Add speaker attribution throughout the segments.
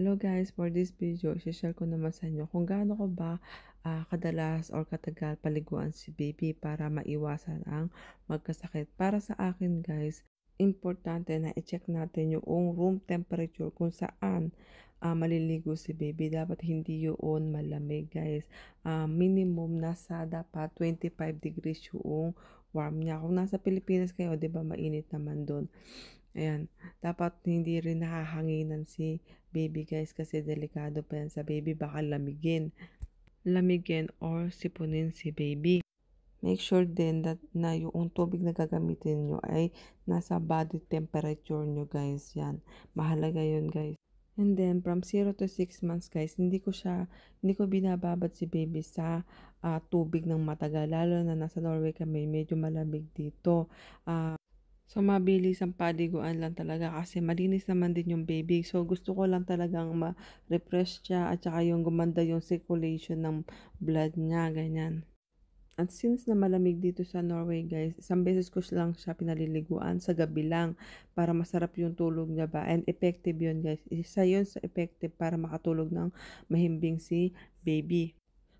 Speaker 1: Hello guys, for this video, i-share ko naman sa inyo kung gaano ko ba uh, kadalas or katagal paliguan si baby para maiwasan ang magkasakit. Para sa akin guys, importante na i-check natin yung room temperature kung saan uh, maliligo si baby. Dapat hindi yun malamig guys. Uh, minimum nasa dapat 25 degrees yung warm niya. Kung nasa Pilipinas kayo, 'di ba, mainit naman doon. Ayan, dapat hindi rin nakahanginan si baby guys kasi delikado pa yan sa baby. Baka lamigin, lamigin or sipunin si baby. Make sure din that, na yung tubig na gagamitin nyo ay nasa body temperature nyo guys. Yan, mahalaga yun guys. And then from 0 to 6 months guys, hindi ko siya hindi ko binababad si baby sa uh, tubig ng matagal lalo na nasa Norway kami, medyo malamig dito. Uh, So, mabilis ang paliguan lang talaga kasi malinis naman din yung baby. So, gusto ko lang talagang ma-refresh siya at saka yung gumanda yung circulation ng blood niya, ganyan. At since na malamig dito sa Norway guys, isang beses ko lang siya pinaliliguan sa gabi lang para masarap yung tulog niya ba. And effective yun guys. Isa yun sa effective para makatulog ng mahimbing si baby.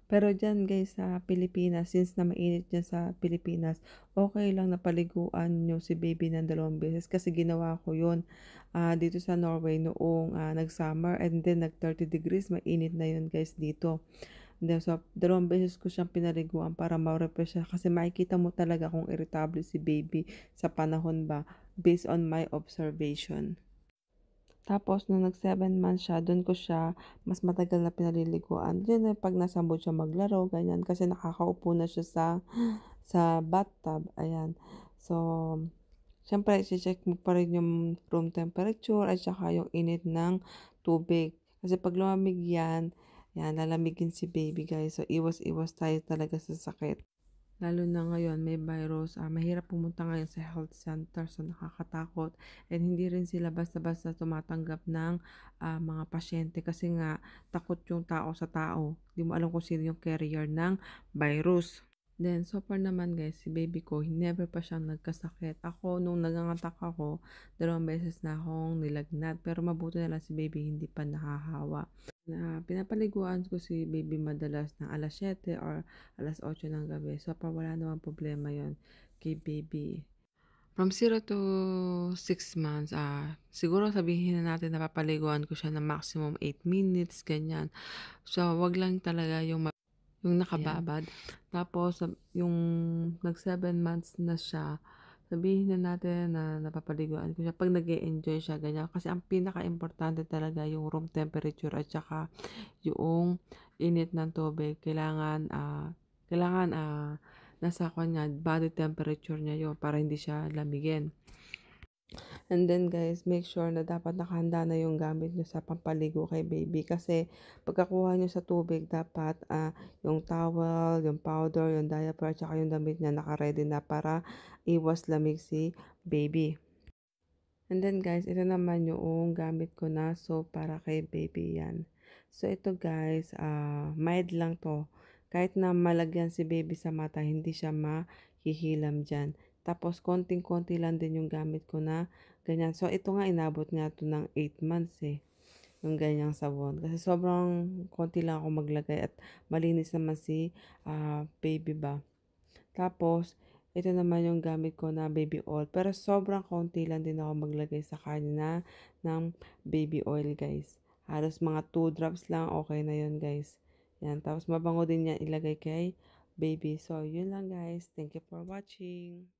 Speaker 1: Pero dyan guys sa Pilipinas, since na mainit dyan sa Pilipinas, okay lang na paliguan nyo si baby ng dalawang beses kasi ginawa ko yun uh, dito sa Norway noong uh, nag-summer and then nag-30 degrees, mainit na yun guys dito. Then, so, dalawang beses ko siyang pinaliguan para ma-refresh siya kasi makikita mo talaga kung irritable si baby sa panahon ba based on my observation. Tapos, nung nag-7 months siya, doon ko siya mas matagal na pinaliliguan. Yun na pag nasa mood siya maglaro, ganyan. Kasi nakakaupo na siya sa, sa bathtub. Ayan. So, syempre, check mo pa rin yung room temperature at saka yung init ng tubig. Kasi pag lumamig yan, yan, lalamigin si baby guys. So, iwas-iwas tayo talaga sa sakit lalo na ngayon may virus, uh, mahirap pumunta ngayon sa health center so nakakatakot and hindi rin sila basta-basta tumatanggap ng uh, mga pasyente kasi nga takot yung tao sa tao. Hindi mo alam kung sino yung carrier ng virus. Then, so far naman guys, si baby ko, never pa siyang nagkasakit. Ako, nung nagangatak ako, dalawang beses na akong nilagnat. Pero mabuti na lang si baby, hindi pa nahahawa na pinapaliguan ko si baby madalas ng alas 7 or alas 8 ng gabi. So, pa pawala naman problema yon kay baby. From 0 to 6 months, ah, siguro sabihin na natin na papaliguan ko siya ng maximum 8 minutes, ganyan. So, wag lang talaga yung yung nakababad. Yeah. Tapos, yung nag 7 months na siya, sabihin na natin na napapaliguan ko siya pag nag enjoy siya ganyan kasi ang pinaka-importante talaga yung room temperature at saka yung init ng tubig kailangan uh, kailangan uh, nasa kanya body temperature niya yon para hindi siya lamigin And then guys, make sure na dapat nakahanda na yung gamit nyo sa pampaligo kay baby. Kasi pagkakuha nyo sa tubig, dapat uh, yung towel, yung powder, yung diaper, tsaka yung damit niya nakaredy na para iwas lamig si baby. And then guys, ito naman yung gamit ko na so para kay baby yan. So ito guys, uh, mild lang to. Kahit na malagyan si baby sa mata, hindi siya mahihilam dyan. Tapos, konting-konti lang din yung gamit ko na ganyan. So, ito nga, inabot nga to ng 8 months eh. Yung ganyang sabon. Kasi sobrang konti lang ako maglagay at malinis naman si uh, baby ba. Tapos, ito naman yung gamit ko na baby oil. Pero sobrang konti lang din ako maglagay sa kanya ng baby oil guys. Halos mga 2 drops lang, okay na yun guys. Yan, tapos mabango din yan ilagay kay baby. So, yun lang guys. Thank you for watching.